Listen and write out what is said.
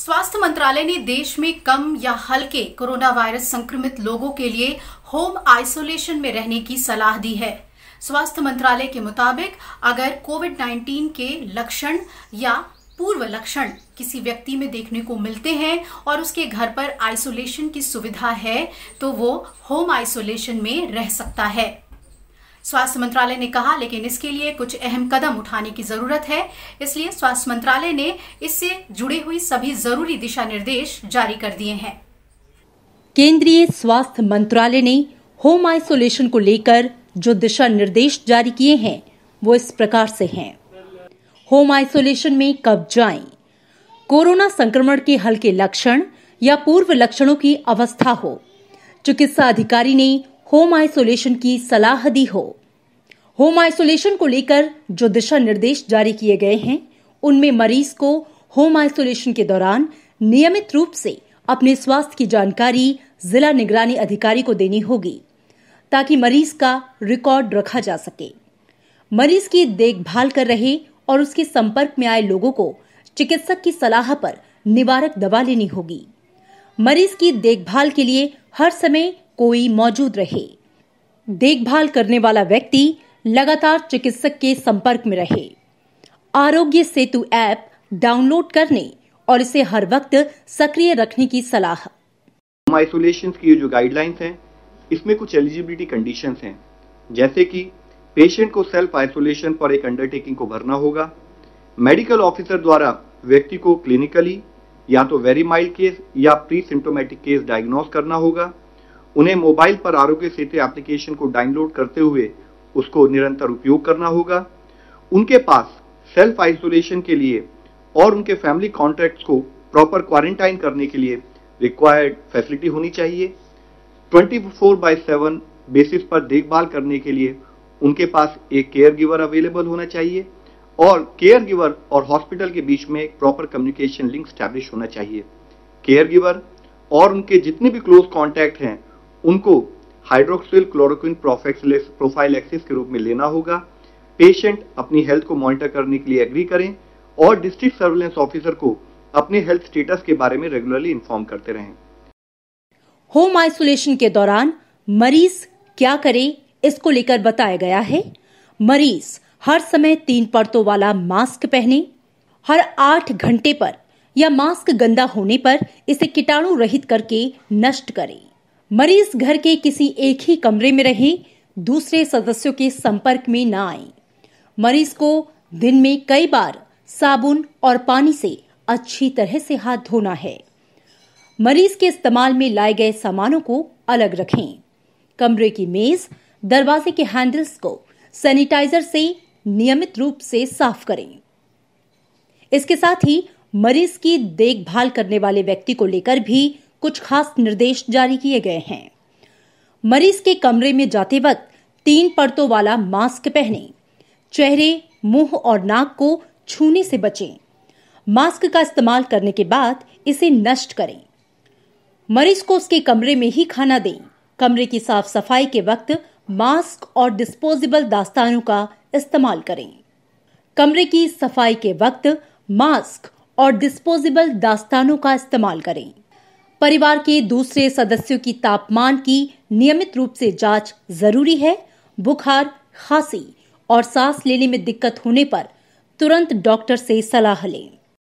स्वास्थ्य मंत्रालय ने देश में कम या हल्के कोरोना वायरस संक्रमित लोगों के लिए होम आइसोलेशन में रहने की सलाह दी है स्वास्थ्य मंत्रालय के मुताबिक अगर कोविड 19 के लक्षण या पूर्व लक्षण किसी व्यक्ति में देखने को मिलते हैं और उसके घर पर आइसोलेशन की सुविधा है तो वो होम आइसोलेशन में रह सकता है स्वास्थ्य मंत्रालय ने कहा लेकिन इसके लिए कुछ अहम कदम उठाने की जरूरत है इसलिए स्वास्थ्य मंत्रालय ने इससे जुड़ी हुई सभी जरूरी दिशा निर्देश जारी कर दिए हैं केंद्रीय स्वास्थ्य मंत्रालय ने होम आइसोलेशन को लेकर जो दिशा निर्देश जारी किए हैं वो इस प्रकार से हैं होम आइसोलेशन में कब जाएं, कोरोना संक्रमण के हल्के लक्षण या पूर्व लक्षणों की अवस्था हो चिकित्सा अधिकारी ने होम आइसोलेशन की सलाह दी हो होम आइसोलेशन को लेकर जो दिशा निर्देश जारी किए गए हैं उनमें मरीज को होम आइसोलेशन के दौरान नियमित रूप से अपने स्वास्थ्य की जानकारी जिला निगरानी अधिकारी को देनी होगी ताकि मरीज का रिकॉर्ड रखा जा सके मरीज की देखभाल कर रहे और उसके संपर्क में आए लोगों को चिकित्सक की सलाह पर निवारक दवा लेनी होगी मरीज की देखभाल के लिए हर समय कोई मौजूद रहे देखभाल करने वाला व्यक्ति लगातार चिकित्सक के संपर्क में रहे आरोग्य सेतु ऐप डाउनलोड करने और इसे हर वक्त सक्रिय रखने की सलाह होम आइसोलेशन की जो गाइडलाइंस हैं इसमें कुछ एलिजिबिलिटी कंडीशन हैं जैसे कि पेशेंट को सेल्फ आइसोलेशन पर एक अंडरटेकिंग को भरना होगा मेडिकल ऑफिसर द्वारा व्यक्ति को क्लिनिकली या तो वेरी माइल्ड केस या प्री सिम्टोमेटिक केस डायग्नोस करना होगा उन्हें मोबाइल पर आरोग्य सेतु एप्लीकेशन को डाउनलोड करते हुए उसको निरंतर उपयोग करना होगा उनके पास सेल्फ आइसोलेशन के लिए और उनके फैमिली कॉन्टैक्ट्स को प्रॉपर क्वारंटाइन करने के लिए रिक्वायर्ड फैसिलिटी होनी चाहिए 24 फोर बाय सेवन बेसिस पर देखभाल करने के लिए उनके पास एक केयर गिवर अवेलेबल होना चाहिए और केयर गिवर और हॉस्पिटल के बीच में एक प्रॉपर कम्युनिकेशन लिंक स्टैब्लिश होना चाहिए केयर गिवर और उनके जितने भी क्लोज कॉन्टैक्ट हैं उनको हाइड्रोक्सिल क्लोरोक्विन प्रोफाइलेक्सिस के रूप में लेना होगा पेशेंट अपनी हेल्थ को मॉनिटर करने के लिए एग्री करें और डिस्ट्रिक्ट सर्वेलेंस ऑफिसर को अपने हेल्थ स्टेटस के बारे में रेगुलरली इन्फॉर्म करते रहें होम आइसोलेशन के दौरान मरीज क्या करे इसको लेकर बताया गया है मरीज हर समय तीन परतों वाला मास्क पहने हर आठ घंटे पर या मास्क गंदा होने पर इसे कीटाणु रहित करके नष्ट करें मरीज घर के किसी एक ही कमरे में रहे दूसरे सदस्यों के संपर्क में न आए मरीज को दिन में कई बार साबुन और पानी से अच्छी तरह से हाथ धोना है मरीज के इस्तेमाल में लाए गए सामानों को अलग रखें कमरे की मेज दरवाजे के हैंडल्स को सैनिटाइजर से नियमित रूप से साफ करें इसके साथ ही मरीज की देखभाल करने वाले व्यक्ति को लेकर भी कुछ खास निर्देश जारी किए गए हैं मरीज के कमरे में जाते वक्त तीन परतों वाला मास्क पहने चेहरे मुंह और नाक को छूने से बचें मास्क का इस्तेमाल करने के बाद इसे नष्ट करें मरीज को उसके कमरे में ही खाना दें कमरे की साफ सफाई के वक्त मास्क और डिस्पोजेबल दास्तानों का इस्तेमाल करें कमरे की सफाई के वक्त मास्क और डिस्पोजेबल दास्तानों का इस्तेमाल करें परिवार के दूसरे सदस्यों की तापमान की नियमित रूप से जांच जरूरी है बुखार खांसी और सांस लेने में दिक्कत होने पर तुरंत डॉक्टर से सलाह लें